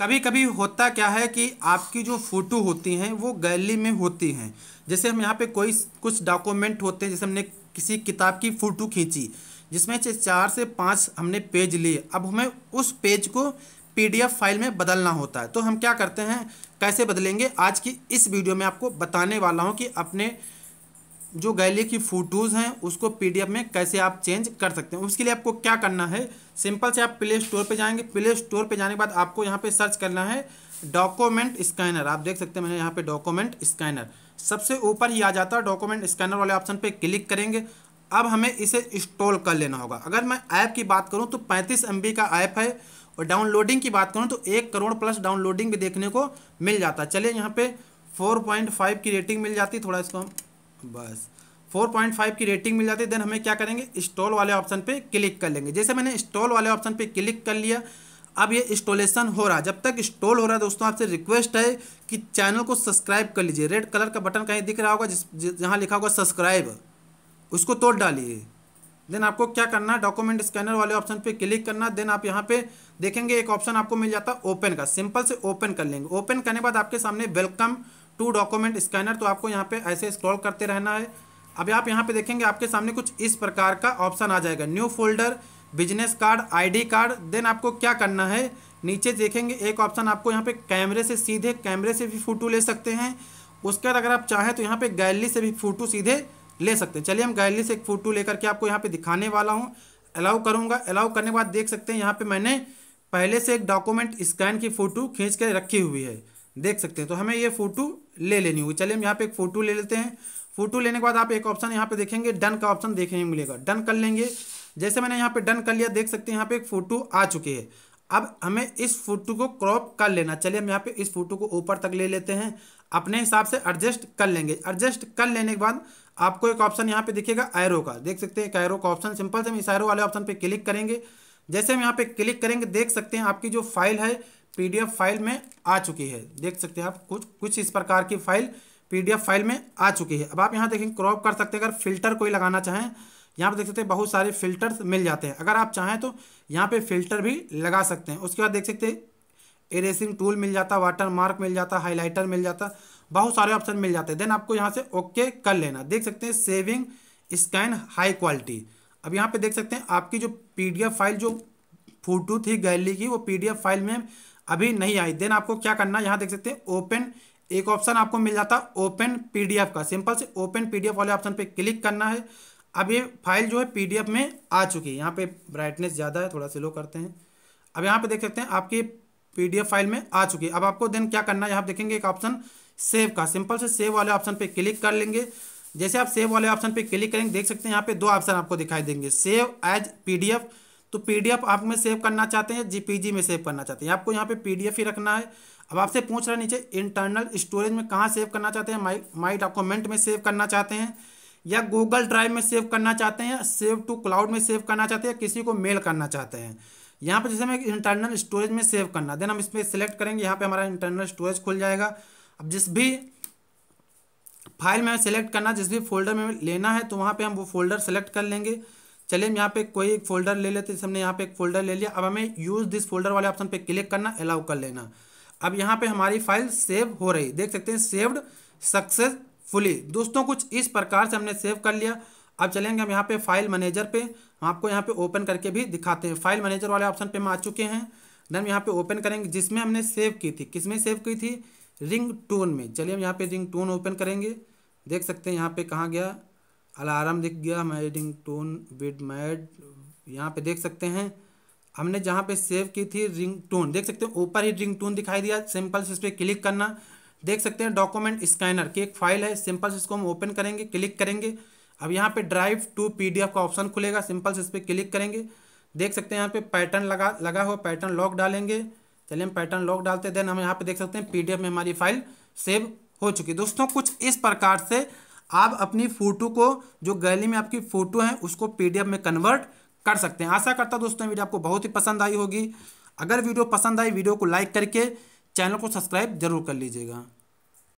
कभी कभी होता क्या है कि आपकी जो फ़ोटो होती हैं वो गैलरी में होती हैं जैसे हम यहाँ पे कोई कुछ डॉक्यूमेंट होते हैं जैसे हमने किसी किताब की फ़ोटो खींची जिसमें से चार से पाँच हमने पेज लिए अब हमें उस पेज को पीडीएफ फाइल में बदलना होता है तो हम क्या करते हैं कैसे बदलेंगे आज की इस वीडियो में आपको बताने वाला हूँ कि अपने जो गैले की फ़ोटोज़ हैं उसको पीडीएफ में कैसे आप चेंज कर सकते हैं उसके लिए आपको क्या करना है सिंपल से आप प्ले स्टोर पे जाएंगे प्ले स्टोर पे जाने के बाद आपको यहाँ पे सर्च करना है डॉक्यूमेंट स्कैनर आप देख सकते हैं मैंने यहाँ पे डॉक्यूमेंट स्कैनर सबसे ऊपर ही आ जाता है डॉक्यूमेंट स्कैनर वाले ऑप्शन पर क्लिक करेंगे अब हमें इसे इंस्टॉल कर लेना होगा अगर मैं ऐप की बात करूँ तो पैंतीस एम का ऐप है और डाउनलोडिंग की बात करूँ तो एक करोड़ प्लस डाउनलोडिंग भी देखने को मिल जाता है चलिए यहाँ पर फोर पॉइंट फाइव की रेटिंग मिल जाती थोड़ा इसको हम बस 4.5 की रेटिंग मिल जाती है देन हमें क्या करेंगे स्टॉल वाले ऑप्शन पे क्लिक कर लेंगे जैसे मैंने स्टॉल वाले ऑप्शन पे क्लिक कर लिया अब ये इंस्टॉलेशन हो रहा है जब तक इंस्टॉल हो रहा है दोस्तों आपसे रिक्वेस्ट है कि चैनल को सब्सक्राइब कर लीजिए रेड कलर का बटन कहीं दिख रहा होगा जिस जहाँ लिखा होगा सब्सक्राइब उसको तोड़ डालिए देन आपको क्या करना है डॉक्यूमेंट स्कैनर वाले ऑप्शन पे क्लिक करना देन आप यहाँ पे देखेंगे एक ऑप्शन आपको मिल जाता है ओपन का सिंपल से ओपन कर लेंगे ओपन करने बाद आपके सामने वेलकम टू डॉक्यूमेंट स्कैनर तो आपको यहाँ पे ऐसे स्क्रॉल करते रहना है अभी आप यहाँ पे देखेंगे आपके सामने कुछ इस प्रकार का ऑप्शन आ जाएगा new folder business card ID card then आपको क्या करना है नीचे देखेंगे एक ऑप्शन आपको यहाँ पे कैमरे से सीधे कैमरे से भी फ़ोटो ले सकते हैं उसके बाद अगर आप चाहें तो यहाँ पे गैलरी से भी फ़ोटो सीधे ले सकते हैं चलिए हम गैलरी से एक फ़ोटो लेकर के आपको यहाँ पे दिखाने वाला हूँ अलाउ करूँगा अलाउ करने के बाद देख सकते हैं यहाँ पर मैंने पहले से एक डॉक्यूमेंट स्कैन की फ़ोटो खींच के रखी हुई है देख सकते हैं तो हमें ये फ़ोटो ले लेनी होगी चलिए हम यहाँ पे एक फ़ोटो ले लेते हैं फ़ोटो लेने के बाद आप एक ऑप्शन यहाँ पे देखेंगे डन का ऑप्शन देखने को मिलेगा डन कर लेंगे जैसे मैंने यहाँ पे डन कर लिया देख सकते हैं यहाँ पे एक फ़ोटो आ चुकी है अब हमें इस फ़ोटो को क्रॉप कर लेना चलिए हम यहाँ पे इस फ़ोटो को ऊपर तक ले लेते हैं अपने हिसाब से एडजस्ट कर लेंगे एडजस्ट कर लेने के बाद आपको एक ऑप्शन यहाँ पे दिखेगा एरो का देख सकते हैं एक एरो का ऑप्शन सिंपल से हम इस एरो वाले ऑप्शन पर क्लिक करेंगे जैसे हम यहाँ पे क्लिक करेंगे देख सकते हैं आपकी जो फाइल है पीडीएफ फाइल में आ चुकी है देख सकते हैं आप कुछ कुछ इस प्रकार की फाइल पीडीएफ फाइल में आ चुकी है अब आप यहाँ देखें क्रॉप कर सकते हैं अगर फिल्टर कोई लगाना चाहें यहाँ पर देख सकते हैं बहुत सारे फिल्टर मिल जाते हैं अगर आप चाहें तो यहाँ पे फिल्टर भी लगा सकते हैं उसके बाद देख सकते हैं एरेसिंग टूल मिल जाता वाटर मार्क मिल जाता हाईलाइटर मिल जाता बहुत सारे ऑप्शन मिल जाते हैं देन आपको यहाँ से ओके कर लेना देख सकते हैं सेविंग स्कैन हाई क्वालिटी अब यहाँ पे देख सकते हैं आपकी जो पी फाइल जो फोटो थी गैलरी की वो पी फाइल में अभी नहीं आई देन आपको क्या करना यहाँ देख सकते हैं ओपन एक ऑप्शन आपको मिल जाता है ओपन पीडीएफ का सिंपल से ओपन पीडीएफ वाले ऑप्शन पे क्लिक करना है अब ये फाइल जो है पीडीएफ में आ चुकी है यहाँ पे ब्राइटनेस ज़्यादा है थोड़ा स्लो करते हैं अब यहाँ पे देख सकते हैं आपकी पीडीएफ फाइल में आ चुकी है अब आपको देन क्या करना है यहाँ देखेंगे एक ऑप्शन सेव का सिंपल से सेव वाले ऑप्शन पे क्लिक कर लेंगे जैसे आप सेव वाले ऑप्शन पे क्लिक करेंगे देख सकते हैं यहाँ पे दो ऑप्शन आपको दिखाई देंगे सेव एज पीडीएफ तो पीडीएफ आप में सेव करना चाहते हैं जीपीजी में सेव करना चाहते हैं आपको यहाँ पे पीडीएफ ही रखना है अब आपसे पूछ रहा है नीचे इंटरनल स्टोरेज में कहाँ सेव करना चाहते हैं माई माई डॉक्यूमेंट में सेव करना चाहते हैं या गूगल ड्राइव में सेव करना चाहते हैं सेव टू क्लाउड में सेव करना चाहते हैं किसी को मेल करना चाहते हैं यहाँ पर जैसे हमें इंटरनल स्टोरेज में सेव करना देन हम इसमें सेलेक्ट करेंगे यहाँ पर हमारा इंटरनल स्टोरेज खुल जाएगा अब जिस भी फाइल में सेलेक्ट करना जिस भी फोल्डर में लेना है तो वहाँ पर हम वो फोल्डर सेलेक्ट कर लेंगे चलिए हम यहाँ पे कोई एक फोल्डर ले लेते हमने यहाँ पे एक फोल्डर ले लिया अब हमें यूज़ दिस फोल्डर वाले ऑप्शन पे क्लिक करना अलाउ कर लेना अब यहाँ पे हमारी फाइल सेव हो रही देख सकते हैं सेव्ड सक्सेसफुली दोस्तों कुछ इस प्रकार से हमने सेव कर लिया अब चलेंगे हम यहाँ पे फाइल मैनेजर पे हम आपको यहाँ पे ओपन करके भी दिखाते हैं फाइल मैनेजर वाले ऑप्शन पे हम आ चुके हैं देन हम यहाँ पे ओपन करेंगे जिसमें हमने सेव की थी किसमें सेव की थी रिंग टोन में चलिए हम यहाँ पे रिंग टोन ओपन करेंगे देख सकते हैं यहाँ पे कहाँ गया अलार्म दिख गया रिंग टोन विद मैड यहाँ पे देख सकते हैं हमने जहाँ पे सेव की थी रिंग टोन देख सकते हैं ऊपर ही रिंग टोन दिखाई दिया सिंपल से इस पर क्लिक करना देख सकते हैं डॉक्यूमेंट स्कैनर की एक फाइल है सिंपल से इसको हम ओपन करेंगे क्लिक करेंगे अब यहाँ पे ड्राइव टू पीडीएफ का ऑप्शन खुलेगा सिंपल से इस पर क्लिक करेंगे देख सकते हैं यहाँ पे पैटर्न लगा लगा हुआ पैटर्न लॉक डालेंगे चलिए हम पैटर्न लॉक डालते देन हम यहाँ पे देख सकते हैं पीडीएफ में हमारी फाइल सेव हो चुकी दोस्तों कुछ इस प्रकार से आप अपनी फोटो को जो गैली में आपकी फोटो है उसको पीडीएफ में कन्वर्ट कर सकते हैं आशा करता दोस्तों वीडियो आपको बहुत ही पसंद आई होगी अगर वीडियो पसंद आई वीडियो को लाइक करके चैनल को सब्सक्राइब जरूर कर लीजिएगा